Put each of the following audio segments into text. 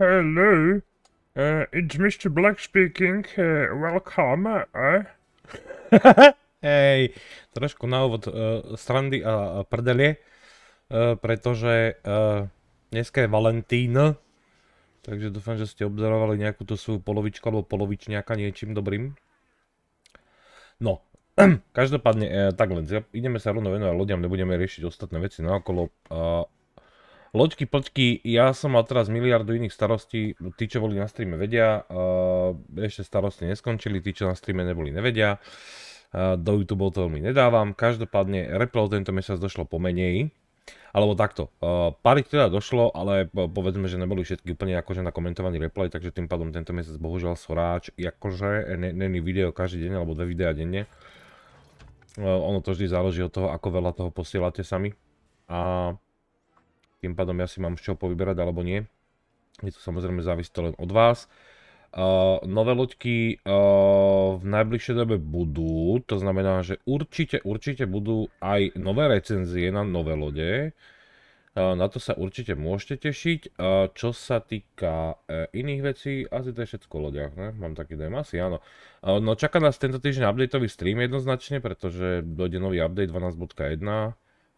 Hello, uh, it's Mr. Black speaking. Uh, welcome. Uh. Hej, trošku na úvod uh, strandy a prdelie, uh, pretože uh, dneska je Valentín, takže dúfam, že ste obzorovali nejakú tú svoju polovičku alebo polovičňaka niečím dobrým. No, každopádne, uh, tak len, ideme sa rovno venovať ľuďom, nebudeme riešiť ostatné veci naokolo. Uh, Loďky, počky, ja som mal teraz miliardu iných starostí, tí, čo boli na streame, vedia, eh, ešte starosti neskončili, tí, čo na streame neboli, nevedia. Eh, do YouTube to veľmi nedávam, každopádne replov tento mesiac došlo pomenej, alebo takto, pár ich eh, teda došlo, ale povedzme, že neboli všetky úplne akože na komentovaný replay, takže tým pádom tento mesiac bohužiaľ soráč, akože není video každý deň, alebo dve videá denne. Ono to vždy záleží od toho, ako veľa toho posielate sami. A tým pádom ja si mám z čoho povyberať alebo nie. Je to samozrejme závisí to len od vás. Uh, nové loďky uh, v najbližšej dobe budú, to znamená, že určite, určite budú aj nové recenzie na nové lode. Uh, na to sa určite môžete tešiť. Uh, čo sa týka uh, iných vecí, asi to je všetko o loďach, ne? Mám taký dojem, asi áno. No čaká nás tento týždeň updateový stream jednoznačne, pretože dojde nový update 12.1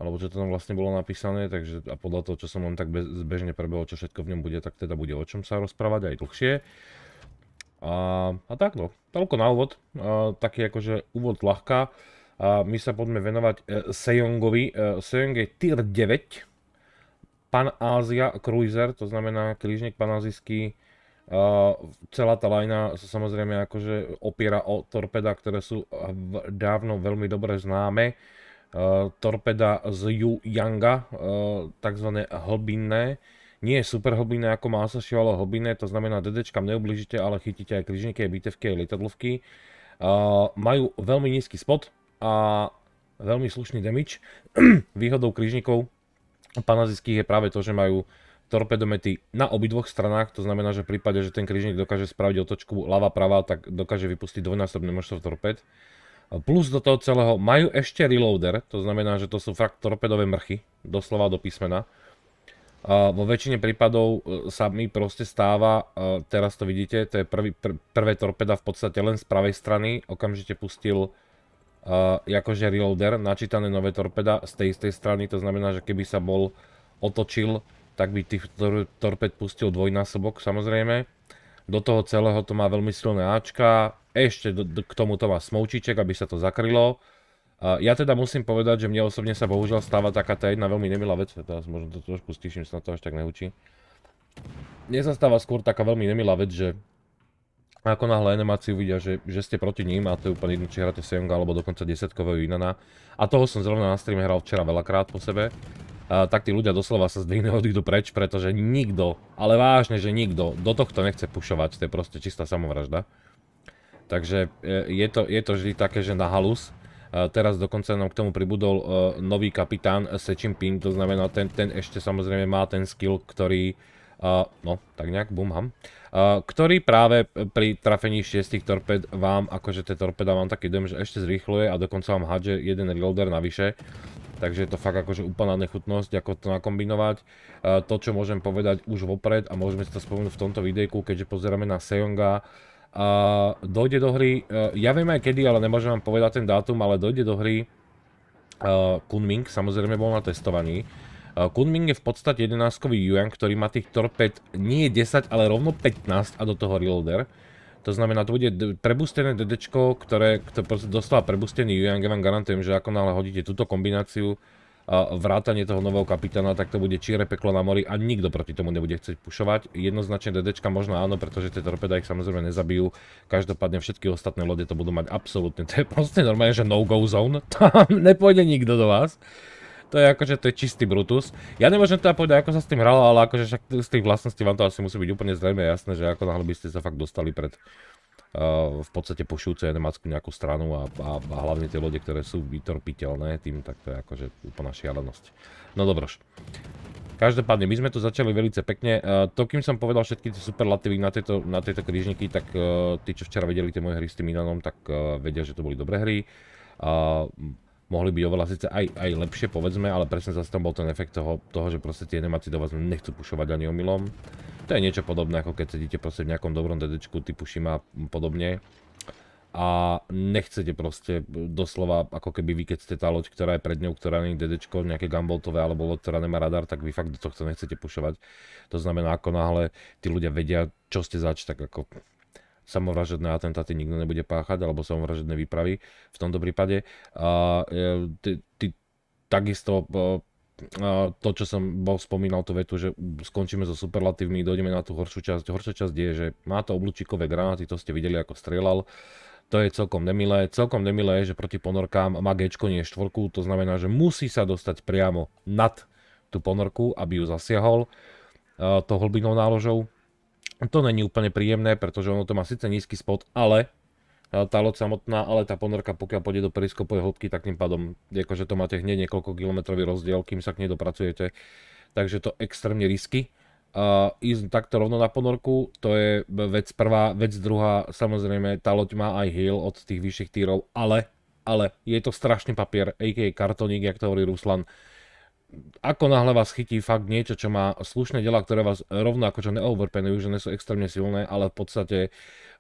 alebo čo to tam vlastne bolo napísané, takže a podľa toho, čo som len tak bez, bežne prebehol, čo všetko v ňom bude, tak teda bude o čom sa rozprávať aj dlhšie. A, a no, toľko na úvod, a, taký akože úvod ľahká. A my sa poďme venovať e, Sejongovi. E, Sejong je tier 9, Pan Asia Cruiser, to znamená krížnik panazijský. Uh, e, celá tá lajna sa samozrejme akože opiera o torpeda, ktoré sú dávno veľmi dobre známe. Uh, Eh, torpeda z Yu Yanga, eh, tzv. hlbinné. Nie je super hlbinné, ako má Asashi, ale hlbinné, to znamená DDčkam neublížite, ale chytíte aj križníky, bitevky, aj lietadlovky. Eh, majú veľmi nízky spot a veľmi slušný damage. Výhodou križníkov panazických je práve to, že majú torpedomety na obidvoch stranách, to znamená, že v prípade, že ten križník dokáže spraviť otočku ľava-prava, tak dokáže vypustiť dvojnásobný množstvo torped. Plus do toho celého majú ešte reloader, to znamená, že to sú fakt torpedové mrchy, doslova do písmena. A vo väčšine prípadov e, sa mi proste stáva, e, teraz to vidíte, to je prvý, pr prvé torpeda v podstate len z pravej strany, okamžite pustil uh, akože reloader, načítané nové torpeda z tej istej strany, to znamená, že keby sa bol otočil, tak by tých tor torped pustil dvojnásobok samozrejme. Do toho celého to má veľmi silné Ačka, ešte do, do, k tomuto má smoučiček, aby sa to zakrylo. Uh, ja teda musím povedať, že mne osobne sa bohužiaľ stáva taká tá jedna veľmi nemilá vec, teraz možno to trošku stiším, sa na to až tak neučí. Mne sa stáva skôr taká veľmi nemilá vec, že ako náhle animáciu vidia, že, že ste proti ním a to je úplne jedno, či hráte 7 alebo dokonca desetkového Inana. A toho som zrovna na streame hral včera veľakrát po sebe. A, tak tí ľudia doslova sa zdvihne od preč, pretože nikto, ale vážne, že nikto do tohto nechce pušovať, to je proste čistá samovražda. Takže e, je to, je to vždy také, že na halus. E, teraz dokonca nám k tomu pribudol e, nový kapitán Se Pin, to znamená, ten, ten ešte samozrejme má ten skill, ktorý, no, tak nejak bumham, ktorý práve pri trafení šiestich torped vám, akože tie torpeda vám taký dojem, že ešte zrýchluje a dokonca vám hadže jeden reloader navyše. Takže je to fakt akože úplná nechutnosť, ako to nakombinovať. To, čo môžem povedať už vopred a môžeme si to spomenúť v tomto videjku, keďže pozeráme na Sejonga. Uh, dojde do hry, uh, ja viem aj kedy, ale nemôžem vám povedať ten dátum, ale dojde do hry uh, Kunming, samozrejme bol na testovaní. E, Kunming je v podstate 11-kový Yuan, ktorý má tých torped nie 10, ale rovno 15 a do toho reloader. To znamená, to bude prebustené DD, ktoré, ktoré dostáva prebustený Yuan, ja vám garantujem, že ako náhle hodíte túto kombináciu, vrátanie toho nového kapitána, tak to bude čiere peklo na mori a nikto proti tomu nebude chcieť pušovať. Jednoznačne DDčka možno áno, pretože tie torpeda ich samozrejme nezabijú. Každopádne všetky ostatné lode to budú mať absolútne. To je proste normálne, že no-go zone. Tam nepôjde nikto do vás. To je akože, to je čistý Brutus. Ja nemôžem teda povedať, ako sa s tým hralo, ale akože však z tých vlastností vám to asi musí byť úplne zrejme jasné, že ako náhle by ste sa fakt dostali pred v podstate pošujúce nemeckú nejakú stranu a, a, a hlavne tie lode, ktoré sú vytorpiteľné tým, tak to je akože úplná šialenosť. No dobrož. Každopádne, my sme to začali veľmi pekne. E, to, kým som povedal všetky tie superlatívy na tieto, na tieto krížniky, tak e, tí, čo včera vedeli tie moje hry s tým inanom, tak e, vedia, že to boli dobré hry mohli byť oveľa síce aj, aj lepšie, povedzme, ale presne zase tam bol ten efekt toho, toho že proste tie nemáci do vás nechcú pušovať ani omylom. To je niečo podobné, ako keď sedíte proste v nejakom dobrom dedečku typu Shima a podobne a nechcete proste doslova, ako keby vy, keď ste tá loď, ktorá je pred ňou, ktorá nie je dedečko, nejaké gumboltové alebo loď, ktorá nemá radar, tak vy fakt do tohto nechcete pušovať. To znamená, ako náhle tí ľudia vedia, čo ste zač, tak ako samovražedné atentáty nikto nebude páchať, alebo samovražedné výpravy v tomto prípade. A e, ty, ty takisto e, e, to, čo som bol spomínal, tú vetu, že skončíme so superlatívmi, dojdeme na tú horšiu časť. Horšia časť je, že má to oblúčikové granáty, to ste videli, ako strieľal. To je celkom nemilé. Celkom nemilé je, že proti ponorkám má gečko nie štvorku, to znamená, že musí sa dostať priamo nad tú ponorku, aby ju zasiahol uh, hlbinou náložou to není úplne príjemné, pretože ono to má síce nízky spod, ale e, tá loď samotná, ale tá ponorka, pokiaľ pôjde do periskopovej hĺbky, tak tým pádom, akože to máte hneď niekoľko kilometrový rozdiel, kým sa k nej dopracujete. Takže to extrémne risky. A ísť takto rovno na ponorku, to je vec prvá, vec druhá, samozrejme tá loď má aj hill od tých vyšších týrov, ale, ale je to strašný papier, a.k.a. kartoník, jak to hovorí Ruslan ako náhle vás chytí fakt niečo, čo má slušné dela, ktoré vás rovno ako čo neoverpenujú, že nie sú extrémne silné, ale v podstate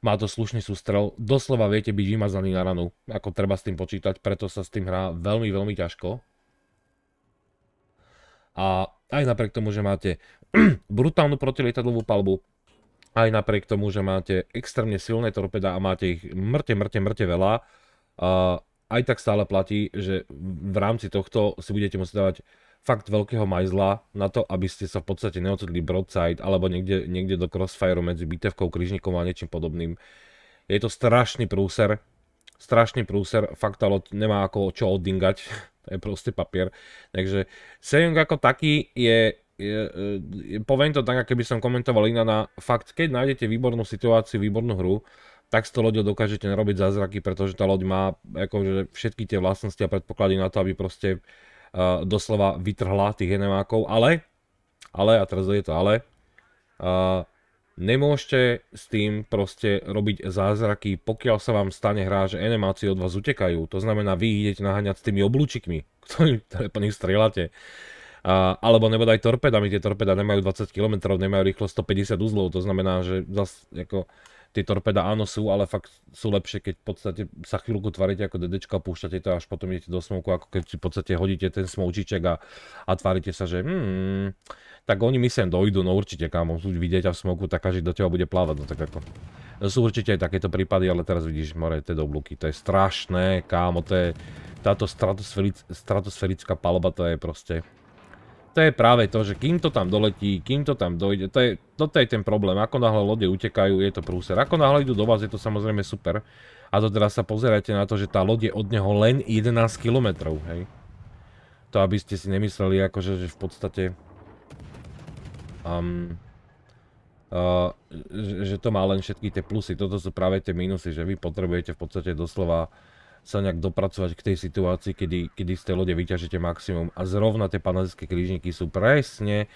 má to slušný sústrel, doslova viete byť vymazaný na ranu, ako treba s tým počítať, preto sa s tým hrá veľmi, veľmi ťažko. A aj napriek tomu, že máte brutálnu protilietadlovú palbu, aj napriek tomu, že máte extrémne silné torpeda a máte ich mŕte, mŕte, mŕte veľa, aj tak stále platí, že v rámci tohto si budete musieť dávať fakt veľkého majzla na to, aby ste sa v podstate neocitli broadside alebo niekde, niekde do crossfire medzi bitevkou, križníkom a niečím podobným. Je to strašný prúser, strašný prúser, fakt tá loď nemá ako čo oddingať, to je proste papier. Takže Sejong ako taký je, je, je, poviem to tak, ako keby som komentoval iná na fakt, keď nájdete výbornú situáciu, výbornú hru, tak s to loďou dokážete narobiť zázraky, pretože tá loď má akože všetky tie vlastnosti a predpoklady na to, aby proste uh, doslova vytrhla tých enemákov, ale, ale, a teraz je to ale, uh, nemôžete s tým proste robiť zázraky, pokiaľ sa vám stane hra, že enemáci od vás utekajú. To znamená, vy idete naháňať s tými oblúčikmi, ktorým po nich strieľate. A, alebo nebodaj torpedami, tie torpeda nemajú 20 km, nemajú rýchlo 150 uzlov, to znamená, že zase ako tie torpeda áno sú, ale fakt sú lepšie, keď v podstate sa chvíľku tvaríte ako dedečka a púšťate to až potom idete do smoku, ako keď si v podstate hodíte ten smoučiček a, a tvárite sa, že hmm, tak oni mi sem dojdu, no určite kámo, vidieť a v smoku, tak každý do teba bude plávať, no tak ako. Sú určite aj takéto prípady, ale teraz vidíš, more, tie doblúky, to je strašné, kámo, to je, táto stratosféric, stratosférická palba, to je proste, to je práve to, že kým to tam doletí, kým to tam dojde, to je, toto je ten problém. Ako náhle lode utekajú, je to prúser. Ako náhle idú do vás, je to samozrejme super. A to teraz sa pozerajte na to, že tá lode je od neho len 11 km, hej. To aby ste si nemysleli, akože, že v podstate... Um, uh, že, že to má len všetky tie plusy. Toto sú práve tie minusy, že vy potrebujete v podstate doslova sa nejak dopracovať k tej situácii, kedy, kedy z tej lode vyťažete maximum. A zrovna tie panelské krížniky sú presne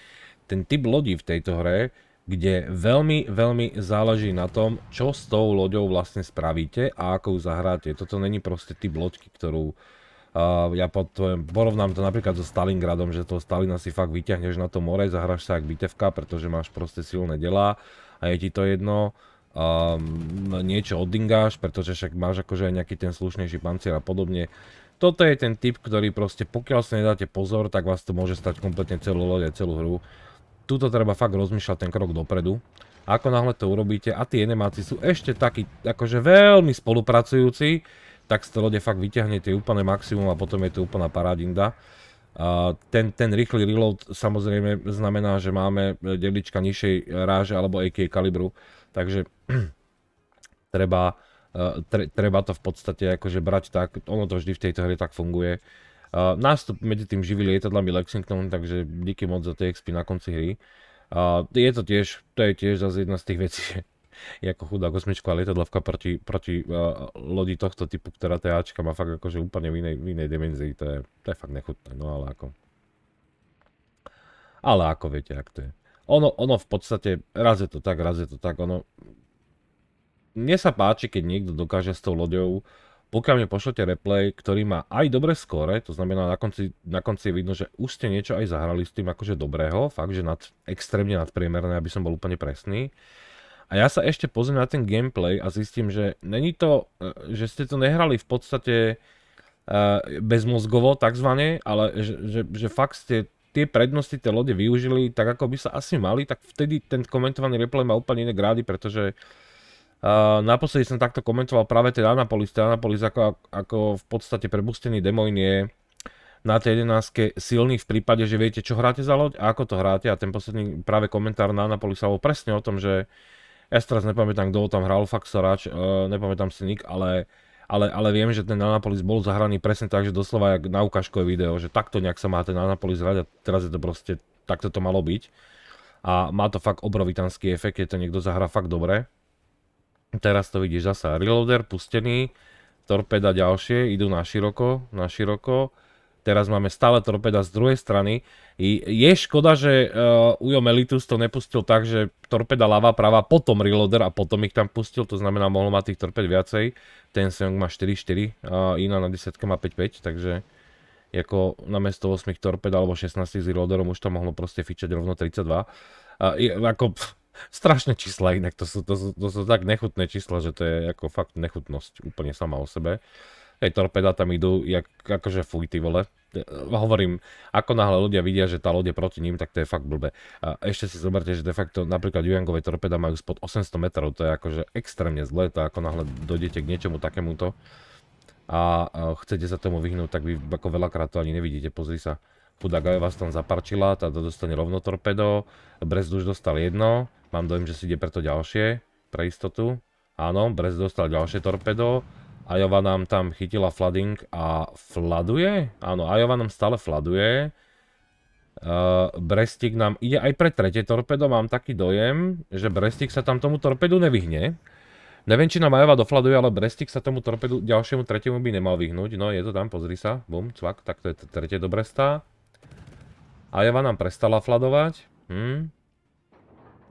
ten typ lodí v tejto hre, kde veľmi, veľmi záleží na tom, čo s tou loďou vlastne spravíte a ako ju zahráte. Toto není proste typ loďky, ktorú uh, ja potom, porovnám to napríklad so Stalingradom, že toho Stalina si fakt vyťahneš na to more, zahráš sa jak bitevka, pretože máš proste silné delá a je ti to jedno um, niečo oddingáš, pretože však máš akože aj nejaký ten slušnejší pancier a podobne. Toto je ten typ, ktorý proste pokiaľ sa nedáte pozor, tak vás to môže stať kompletne celú loď a celú hru. Tuto treba fakt rozmýšľať ten krok dopredu. A ako náhle to urobíte a tie enemáci sú ešte takí akože veľmi spolupracujúci, tak z tej lode fakt vyťahnete úplne maximum a potom je to úplná paradinda ten, ten rýchly reload samozrejme znamená, že máme delička nižšej ráže alebo AK kalibru, takže treba, e, tre, treba to v podstate akože brať tak, ono to vždy v tejto hre tak funguje. Uh, nástup medzi tým živý lietadlami Lexington, takže díky moc za tie XP na konci hry. Je to tiež, to je tiež zase jedna z tých vecí, že ako chudá kosmičková lietadlovka proti, proti uh, lodi tohto typu, ktorá Ačka má fakt akože úplne v inej, v inej dimenzii, to je, to je fakt nechutné, no ale ako. Ale ako viete, ak to je. Ono, ono v podstate, raz je to tak, raz je to tak, ono... Mne sa páči, keď niekto dokáže s tou loďou pokiaľ mi pošlete replay, ktorý má aj dobré skóre, to znamená na konci, na konci je vidno, že už ste niečo aj zahrali s tým akože dobrého, fakt, že nad, extrémne nadpriemerné, aby som bol úplne presný, a ja sa ešte pozriem na ten gameplay a zistím, že není to, e, že ste to nehrali v podstate e, bezmozgovo takzvané, ale že, že, že fakt ste tie prednosti tie lode využili tak, ako by sa asi mali, tak vtedy ten komentovaný replay má úplne iné grády, pretože uh, naposledy som takto komentoval práve ten Anapolis. Ten Anapolis ako, ako v podstate prebustený demoin je na tej 11 silný v prípade, že viete, čo hráte za loď a ako to hráte. A ten posledný práve komentár na Anapolis sa bol presne o tom, že uh, ja si teraz nepamätám, kto tam hral, fakt sa rač, uh, e, nepamätám si nik, ale, ale, ale viem, že ten Anapolis bol zahraný presne tak, že doslova jak na ukážkové video, že takto nejak sa má ten Anapolis hrať a teraz je to proste, takto to malo byť. A má to fakt obrovitanský efekt, keď to niekto zahra fakt dobre. Teraz to vidíš zasa, reloader pustený, torpeda ďalšie, idú na široko, na široko Teraz máme stále torpeda z druhej strany. Je škoda, že uh, Ujo Melitus to nepustil tak, že torpeda ľava, práva, potom reloader a potom ich tam pustil. To znamená, mohlo mať tých torped viacej. Ten Seong má 4-4, eh, iná na 10 má 5-5, takže ako na mesto 8 torped alebo 16 s reloaderom už to mohlo proste fičať rovno 32. Uh, je, ako pff, strašné čísla inak, to sú, to, sú, to sú tak nechutné čísla, že to je ako fakt nechutnosť úplne sama o sebe. Hej, torpeda tam idú, jak, akože fuj ty vole. Eh, hovorím, ako náhle ľudia vidia, že tá loď je proti ním, tak to je fakt blbé. A ešte si zoberte, že de facto napríklad Jujangové torpeda majú spod 800 metrov, to je akože extrémne zlé, to ako náhle dojdete k niečomu takémuto a chcete sa tomu vyhnúť, tak vy ako veľakrát to ani nevidíte, pozri sa. Chudá Gaja vás tam zaparčila, tá dostane rovno torpedo, Brezd už dostal jedno, mám dojem, že si ide preto ďalšie, pre istotu. Áno, Brezd dostal ďalšie torpedo, Ajova nám tam chytila flooding a fladuje? Áno, Ajova nám stále fladuje. Uh, Brestik nám ide aj pre tretie torpedo, mám taký dojem, že Brestik sa tam tomu torpedu nevyhne. Neviem, či nám Ajova dofladuje, ale Brestik sa tomu torpedu ďalšiemu tretiemu by nemal vyhnúť. No, je to tam, pozri sa. Bum, cvak, tak to je tretie do Bresta. Ajova nám prestala fladovať. Hm.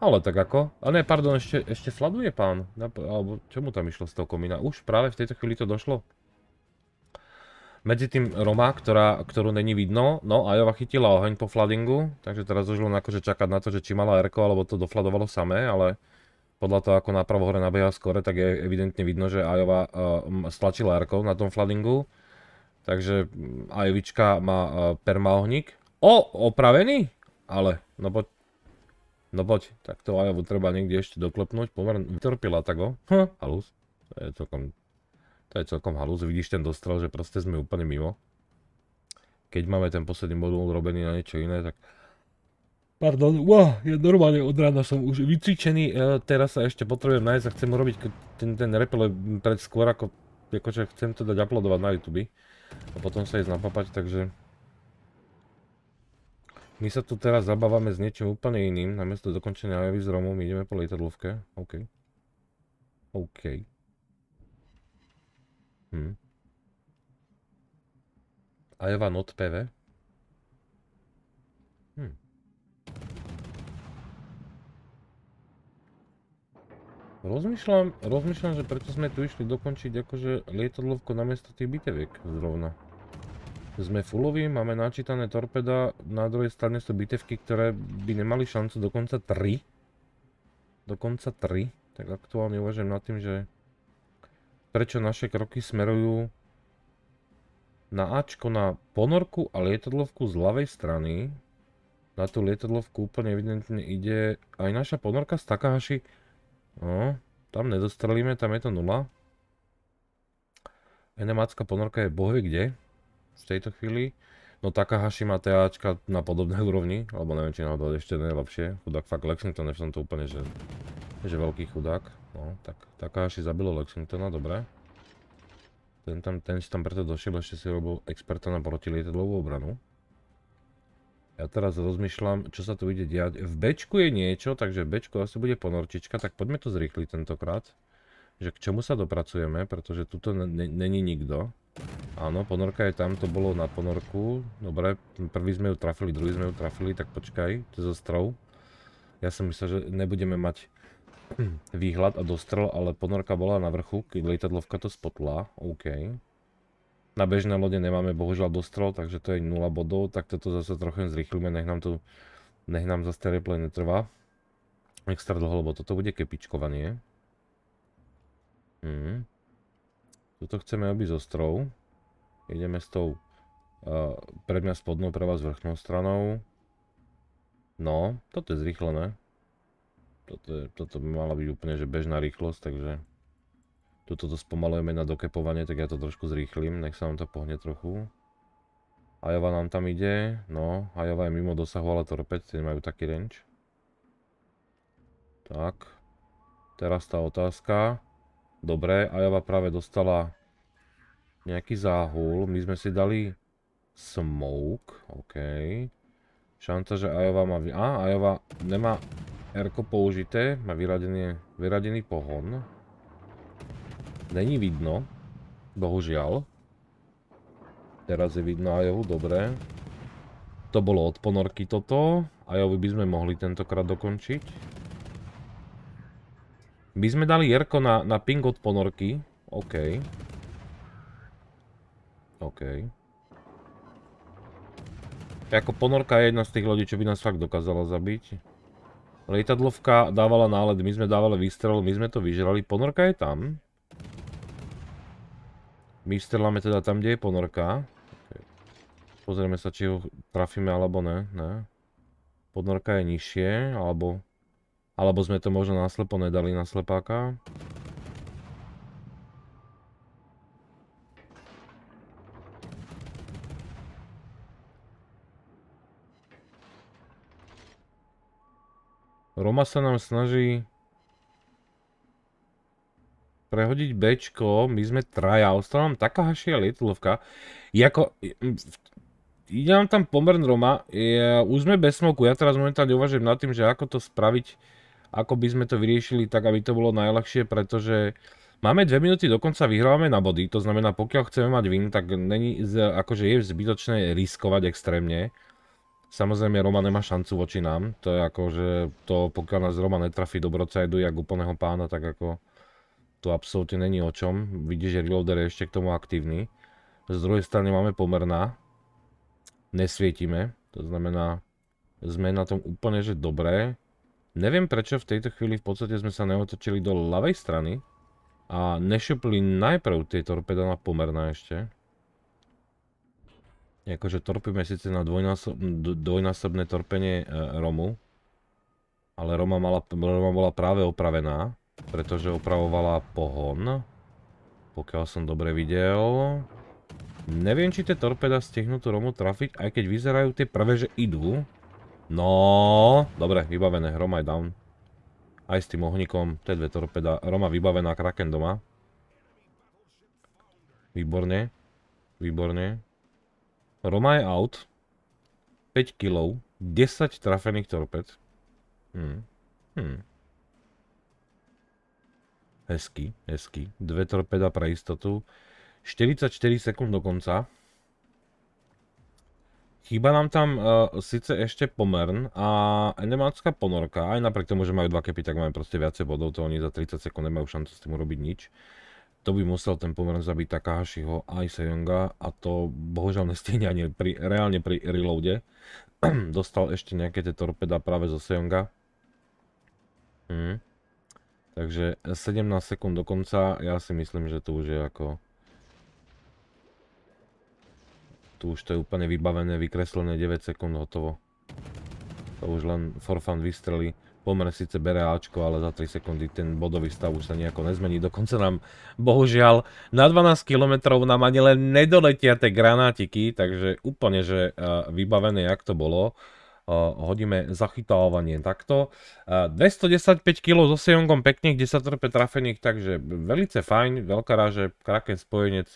Ale tak ako? A ne, pardon, ešte, ešte sladuje pán. Alebo čo mu tam išlo z toho komína? Už práve v tejto chvíli to došlo. Medzi tým Roma, ktorá, ktorú není vidno, no a Jova chytila oheň po fladingu, takže teraz už len akože čakať na to, že či mala Erko, alebo to dofladovalo samé, ale podľa toho, ako napravo hore nabieha skore, tak je evidentne vidno, že Ajova uh, stlačila Erko na tom fladingu. Takže mm, Ajovička má uh, permaohník. O, opravený? Ale, no poď, No poď, tak to Ajovu treba niekde ešte doklepnúť. Pomer vytrpila tak ho. Hm, halus. To je celkom... To je celkom halus. Vidíš ten dostrel, že proste sme úplne mimo. Keď máme ten posledný modul urobený na niečo iné, tak... Pardon, wow, ja normálne od rána som už vycvičený, e, teraz sa ešte potrebujem nájsť a chcem urobiť ten, ten repel pred skôr ako, akože chcem to dať uploadovať na YouTube a potom sa ísť napapať, takže my sa tu teraz zabávame s niečím úplne iným, namiesto dokončenia javy s Romom ideme po lietadlovke. OK. OK. Hm. Ajova od PV. Hm. Rozmýšľam, rozmýšľam, že preto sme tu išli dokončiť akože lietadlovko namiesto tých biteviek zrovna. Sme fulloví, máme načítané torpeda, na druhej strane sú bitevky, ktoré by nemali šancu, dokonca 3. Dokonca 3. Tak aktuálne uvažujem nad tým, že prečo naše kroky smerujú na Ačko na ponorku a lietadlovku z ľavej strany. Na tú lietadlovku úplne evidentne ide aj naša ponorka z Takahashi. No, tam nedostrelíme, tam je to nula. Enemácka ponorka je bohvie kde v tejto chvíli. No taká má TAčka na podobnej úrovni, alebo neviem, či náhodou ešte najlepšie. Chudák fakt Lexington, v tomto úplne, že, že veľký chudák. No, tak taká zabilo Lexingtona, dobre. Ten, tam, ten si tam preto došiel, ešte si robil experta na protilietadlovú obranu. Ja teraz rozmýšľam, čo sa tu ide diať. V Bečku je niečo, takže v bečku asi bude ponorčička, tak poďme to zrýchliť tentokrát. Že k čomu sa dopracujeme, pretože tuto není nikto. Áno, ponorka je tam, to bolo na ponorku. Dobre, prvý sme ju trafili, druhý sme ju trafili, tak počkaj, to je strov. Ja som myslel, že nebudeme mať výhľad a dostrel, ale ponorka bola na vrchu, keď lietadlovka to spotla. OK. Na bežné lode nemáme bohužiaľ dostrel, takže to je 0 bodov, tak toto zase trochu zrýchlime, nech nám tu, nech nám zase replay netrvá. Extra dlho, lebo toto bude kepičkovanie. Mhm. Tuto chceme obísť ostrov. Ideme s tou uh, eh, pred mňa spodnou, pre vás vrchnou stranou. No, toto je zrýchlené. Toto, je, toto by mala byť úplne že bežná rýchlosť, takže... Tuto to spomalujeme na dokepovanie, tak ja to trošku zrýchlim, nech sa nám to pohne trochu. Ajova nám tam ide, no, Ajova je mimo dosahu, ale torped, tie majú taký range. Tak, teraz tá otázka. Dobre, Ajava práve dostala nejaký záhul. My sme si dali smoke, OK. Šanca, že Ajova má... Á, Ajova nemá r použité, má vyradený, vyradený pohon. Není vidno, bohužiaľ. Teraz je vidno Ajovu, dobre. To bolo od ponorky toto. Ajovi by sme mohli tentokrát dokončiť. My sme dali Jerko na, na ping od ponorky. OK. OK. Ako ponorka je jedna z tých lodí, čo by nás fakt dokázala zabiť. Lietadlovka dávala nálet, my sme dávali výstrel, my sme to vyžrali. Ponorka je tam. My strelame teda tam, kde je ponorka. Okay. Pozrieme sa, či ho trafíme alebo ne. ne. Ponorka je nižšie, alebo alebo sme to možno naslepo nedali na slepáka. Roma sa nám snaží prehodiť Bčko, my sme traja, ostala nám taká hašia lietlovka, jako, ide nám tam pomerne Roma, už sme bez smoku, ja teraz momentálne uvažujem nad tým, že ako to spraviť ako by sme to vyriešili tak, aby to bolo najľahšie, pretože máme dve minúty, dokonca vyhrávame na body, to znamená, pokiaľ chceme mať win, tak není, akože je zbytočné riskovať extrémne. Samozrejme, Roma nemá šancu voči nám. To je ako, že to, pokiaľ nás Roma netrafí do brocajdu, jak úplného pána, tak ako to absolútne není o čom. Vidíš, že reloader je ešte k tomu aktívny. Z druhej strany máme pomerná. Nesvietime. To znamená, sme na tom úplne, že dobré. Neviem prečo v tejto chvíli v podstate sme sa neotočili do ľavej strany a nešupli najprv tie torpeda na pomerná ešte. Jakože torpíme síce na dvojnásobné torpenie e, Romu, ale Roma, mala, Roma bola práve opravená, pretože opravovala pohon, pokiaľ som dobre videl. Neviem, či tie torpeda stihnú tú Romu trafiť, aj keď vyzerajú tie prvé, že idú. No, dobre, vybavené, Roma je down. Aj s tým ohníkom, T2 torpeda, Roma vybavená, Kraken doma. Výborne, výborne. Roma je out. 5 kilov, 10 trafených torped. Hm, hm. Hezky, hezky. Dve torpeda pre istotu. 44 sekúnd do konca. Chýba nám tam uh, síce ešte pomern a enemacká ponorka, aj napriek tomu, že majú dva kepy, tak majú proste viacej bodov, to oni za 30 sekúnd nemajú šancu s tým urobiť nič. To by musel ten pomern zabiť Takahashiho aj Sejonga a to bohužiaľ nestihne ani pri, reálne pri reloade. Dostal ešte nejaké tie torpeda práve zo Sejonga. Hm. Takže 17 sekúnd dokonca, ja si myslím, že to už je ako Tu už to je úplne vybavené, vykreslené 9 sekúnd, hotovo. To už len for fun vystrelí. Pomer síce bere Ačko, ale za 3 sekundy ten bodový stav už sa nejako nezmení. Dokonca nám, bohužiaľ, na 12 km nám ani len nedoletia tie granátiky, takže úplne, že e, vybavené, jak to bolo. E, hodíme zachytávanie takto. 215 e, kg so Sejongom, pekne, kde sa trpe trafených, takže veľce fajn, veľká ráže, kraken spojenec,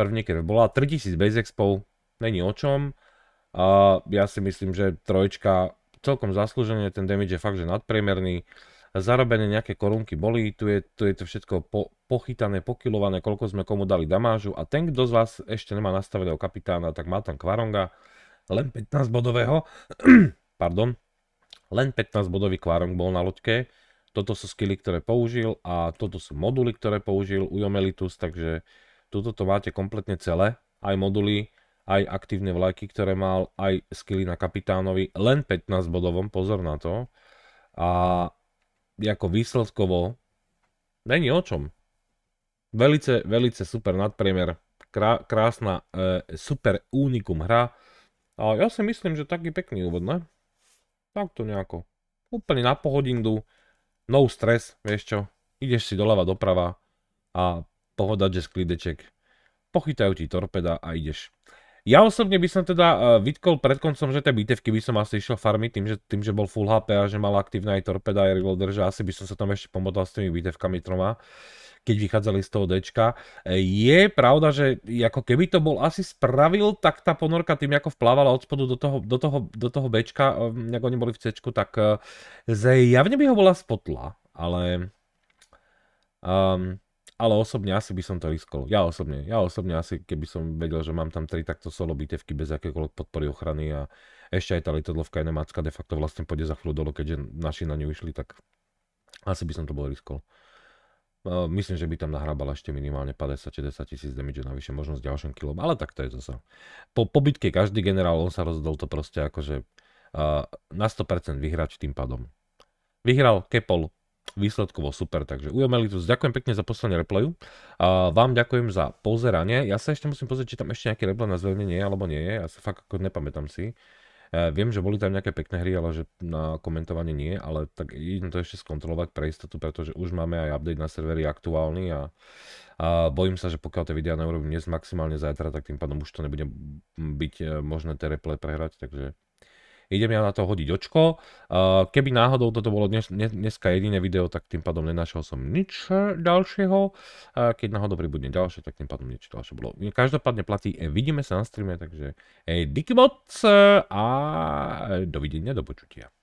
prvníker bola, 3000 base expov, není o čom. A ja si myslím, že trojčka celkom zaslúžené, ten damage je fakt, že nadpriemerný. Zarobené nejaké korunky boli, tu je, tu je to všetko po, pochytané, pokilované, koľko sme komu dali damážu a ten, kto z vás ešte nemá nastaveného kapitána, tak má tam Kvaronga, len 15 bodového, pardon, len 15 bodový Kvarong bol na loďke, toto sú skily, ktoré použil a toto sú moduly, ktoré použil u Jomelitus, takže tuto to máte kompletne celé, aj moduly, aj aktívne vlajky, ktoré mal aj skilly na kapitánovi, len 15 bodovom, pozor na to. A ako výsledkovo není o čom. Velice, velice super nadpriemer, krásna, e, super unikum hra. A ja si myslím, že taký pekný úvod, ne? Takto nejako. Úplne na pohodindu, no stres, vieš čo. Ideš si doľava doprava a pohoda, že sklideček. Pochytajú ti torpeda a ideš. Ja osobne by som teda eh, vytkol pred koncom, že tie bitevky by som asi išiel farmiť tým, že, tým, že bol full HP a že mal aktívne aj torpeda aj reloader, že asi by som sa tam ešte pomodlal s tými bitevkami troma keď vychádzali z toho Dčka. Eh, je pravda, že ako keby to bol asi spravil, tak tá ponorka tým ako vplávala od spodu do toho, do toho, do toho Bčka, eh, ako oni boli v Cčku, tak zjavne by ho bola spotla, ale... Um, ale osobne asi by som to riskol. Ja osobne, ja osobne asi, keby som vedel, že mám tam tri takto solo bitevky bez akékoľvek podpory ochrany a ešte aj tá je nemácka, de facto vlastne pôjde za chvíľu dolu, keďže naši na ňu išli, tak asi by som to bol riskol. Ehm, myslím, že by tam nahrábal ešte minimálne 50 60 tisíc damage navyše, možno s ďalším kilom, ale tak to je zase. Po, pobytke každý generál, on sa rozhodol to proste akože uh, na 100% vyhrať tým pádom. Vyhral Kepol, výsledkovo super. Takže Ujo Melitus, ďakujem pekne za poslanie replayu. vám ďakujem za pozeranie. Ja sa ešte musím pozrieť, či tam ešte nejaké replay na nie je alebo nie je. Ja sa fakt ako nepamätám si. E, viem, že boli tam nejaké pekné hry, ale že na komentovanie nie, ale tak idem to ešte skontrolovať pre istotu, pretože už máme aj update na serveri aktuálny a, a bojím sa, že pokiaľ tie videá neurobím dnes maximálne zajtra, tak tým pádom už to nebude byť e, možné tie replay prehrať, takže idem ja na to hodiť očko. Eh, keby náhodou toto bolo dnes, dneska jediné video, tak tým pádom nenašiel som nič eh, ďalšieho. Eh, keď náhodou pribudne ďalšie, tak tým pádom niečo ďalšie bolo. Každopádne platí, vidíme sa na streame, takže díky moc a dovidenia, do počutia.